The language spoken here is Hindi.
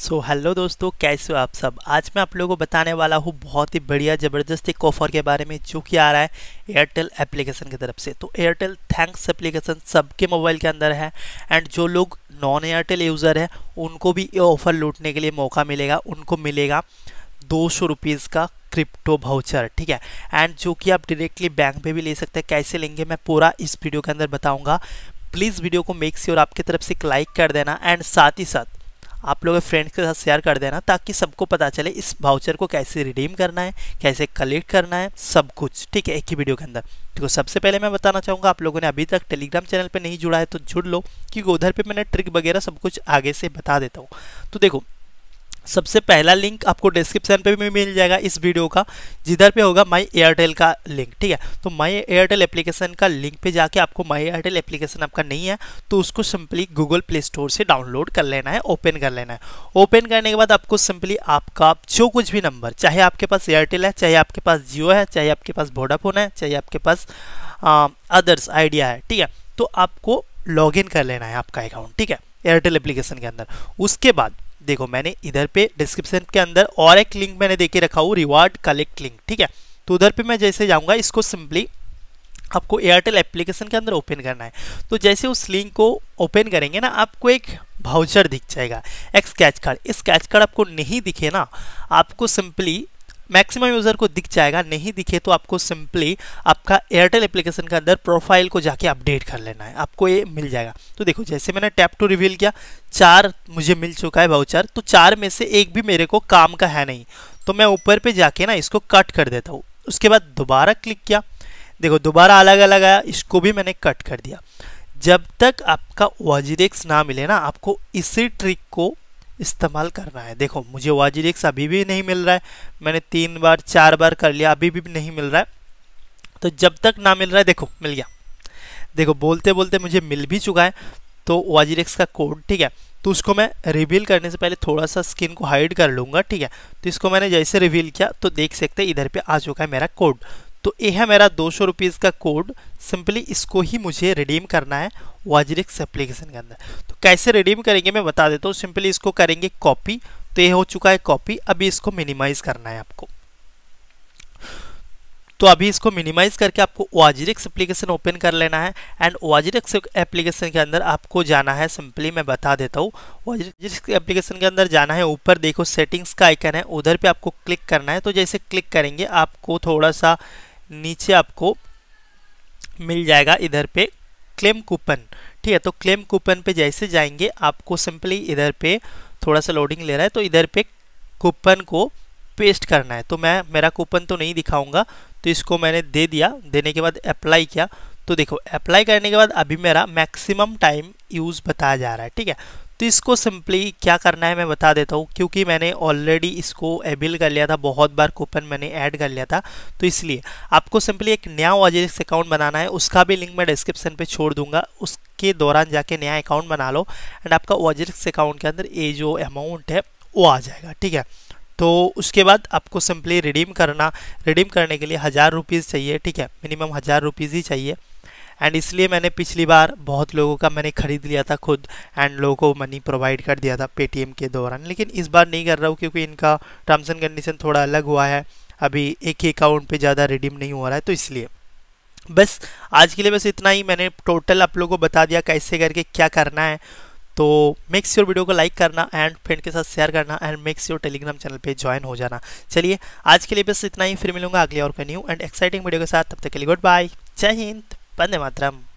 सो so, हेलो दोस्तों कैसे हो आप सब आज मैं आप लोगों को बताने वाला हूँ बहुत ही बढ़िया ज़बरदस्त एक ऑफर के बारे में जो कि आ रहा है एयरटेल एप्लीकेशन की तरफ से तो एयरटेल थैंक्स एप्लीकेशन सबके मोबाइल के अंदर है एंड जो लोग नॉन एयरटेल यूज़र हैं उनको भी ये ऑफ़र लूटने के लिए मौका मिलेगा उनको मिलेगा दो सौ रुपीज़ का क्रिप्टो भाउचर ठीक है एंड जो कि आप डायरेक्टली बैंक पर भी ले सकते हैं कैसे लेंगे मैं पूरा इस वीडियो के अंदर बताऊँगा प्लीज़ वीडियो को मेक और आपकी तरफ से एक लाइक कर देना एंड साथ ही साथ आप लोग फ्रेंड्स के साथ शेयर कर देना ताकि सबको पता चले इस वाउचर को कैसे रिडीम करना है कैसे कलेक्ट करना है सब कुछ ठीक है एक ही वीडियो के अंदर देखो सबसे पहले मैं बताना चाहूँगा आप लोगों ने अभी तक टेलीग्राम चैनल पर नहीं जुड़ा है तो जुड़ लो क्योंकि उधर पर मैंने ट्रिक वगैरह सब कुछ आगे से बता देता हूँ तो देखो सबसे पहला लिंक आपको डिस्क्रिप्शन पे भी मिल जाएगा इस वीडियो का जिधर पे होगा माई एयरटेल का लिंक ठीक है तो माई एयरटेल एप्लीकेशन का लिंक पे जाके आपको माई एयरटेल एप्लीकेशन आपका नहीं है तो उसको सिंपली गूगल प्ले स्टोर से डाउनलोड कर लेना है ओपन कर लेना है ओपन करने के बाद आपको सिंपली आपका जो कुछ भी नंबर चाहे आपके पास एयरटेल है चाहे आपके पास जियो है चाहे आपके पास वोडाफोन है चाहे आपके पास अदर्स आइडिया है ठीक है तो आपको लॉग कर लेना है आपका अकाउंट ठीक है एयरटेल एप्लीकेशन के अंदर उसके बाद देखो मैंने इधर पे डिस्क्रिप्शन के अंदर और एक लिंक मैंने देके रखा हूँ रिवार्ड कलेक्ट लिंक ठीक है तो उधर पे मैं जैसे जाऊँगा इसको सिंपली आपको एयरटेल एप्लीकेशन के अंदर ओपन करना है तो जैसे उस लिंक को ओपन करेंगे ना आपको एक भाउचर दिख जाएगा एक स्केच कार्ड इस स्केच कार्ड आपको नहीं दिखे ना आपको सिंपली मैक्सिमम यूज़र को दिख जाएगा नहीं दिखे तो आपको सिंपली आपका एयरटेल एप्लीकेशन के अंदर प्रोफाइल को जाके अपडेट कर लेना है आपको ये मिल जाएगा तो देखो जैसे मैंने टैप टू रिवील किया चार मुझे मिल चुका है बहुचार तो चार में से एक भी मेरे को काम का है नहीं तो मैं ऊपर पे जाके ना इसको कट कर देता हूँ उसके बाद दोबारा क्लिक किया देखो दोबारा अलग अलग आया इसको भी मैंने कट कर दिया जब तक आपका वॉजिरेक्स ना मिले ना आपको इसी ट्रिक को इस्तेमाल करना है देखो मुझे वाजी रिक्स अभी भी नहीं मिल रहा है मैंने तीन बार चार बार कर लिया अभी भी नहीं मिल रहा है तो जब तक ना मिल रहा है देखो मिल गया देखो बोलते बोलते मुझे मिल भी चुका है तो वाजीरेक्स का कोड ठीक है तो उसको मैं रिवील करने से पहले थोड़ा सा स्किन को हाइड कर लूँगा ठीक है तो इसको मैंने जैसे रिवील किया तो देख सकते इधर पर आ चुका है मेरा कोड तो ये है मेरा दो सौ रुपीज़ का कोड सिंपली इसको ही मुझे रिडीम करना है वाजरिक्स एप्लीकेशन के अंदर तो कैसे रिडीम करेंगे मैं बता देता हूँ सिंपली इसको करेंगे कॉपी तो ये हो चुका है कॉपी अभी इसको मिनिमाइज़ करना है आपको तो अभी इसको मिनिमाइज करके आपको वाजिरिक्स एप्लीकेशन ओपन कर लेना है एंड वाजिरिक्स एप्लीकेशन के अंदर आपको जाना है सिंपली मैं बता देता हूँ वाजरिक्स एप्लीकेशन के अंदर जाना है ऊपर देखो सेटिंग्स का आइकन है उधर पे आपको क्लिक करना है तो जैसे क्लिक करेंगे आपको थोड़ा सा नीचे आपको मिल जाएगा इधर पे क्लेम कूपन ठीक है तो क्लेम कूपन पे जैसे जाएंगे आपको सिंपली इधर पे थोड़ा सा लोडिंग ले रहा है तो इधर पे कूपन को पेस्ट करना है तो मैं मेरा कूपन तो नहीं दिखाऊंगा तो इसको मैंने दे दिया देने के बाद अप्लाई किया तो देखो अप्लाई करने के बाद अभी मेरा मैक्सिमम टाइम यूज़ बताया जा रहा है ठीक है तो इसको सिंपली क्या करना है मैं बता देता हूँ क्योंकि मैंने ऑलरेडी इसको एबिल कर लिया था बहुत बार कूपन मैंने ऐड कर लिया था तो इसलिए आपको सिंपली एक नया ऑजेक्स अकाउंट बनाना है उसका भी लिंक मैं डिस्क्रिप्शन पे छोड़ दूंगा उसके दौरान जाके नया अकाउंट बना लो एंड आपका ऑजेक्स अकाउंट के अंदर ये जो अमाउंट है वो आ जाएगा ठीक है तो उसके बाद आपको सिंपली रिडीम करना रिडीम करने के लिए हज़ार रुपीज़ चाहिए ठीक है मिनिमम हज़ार रुपीज़ ही चाहिए एंड इसलिए मैंने पिछली बार बहुत लोगों का मैंने ख़रीद लिया था खुद एंड लोगों को मनी प्रोवाइड कर दिया था पेटीएम के दौरान लेकिन इस बार नहीं कर रहा हूँ क्योंकि इनका टर्म्स एंड कंडीशन थोड़ा अलग हुआ है अभी एक ही अकाउंट पर ज़्यादा रिडीम नहीं हो रहा है तो इसलिए बस आज के लिए बस इतना ही मैंने टोटल आप लोगों को बता दिया कैसे करके क्या करना है तो मेक श्योर वीडियो को लाइक करना एंड फ्रेंड के साथ शेयर करना and make sure Telegram channel पे ज्वाइन हो जाना चलिए आज के लिए बस इतना ही फिर मिलूंगा अगले और का न्यू एंड एक्साइटिंग वीडियो के साथ तब तक के लिए गुड बाय जय हिंद वंदे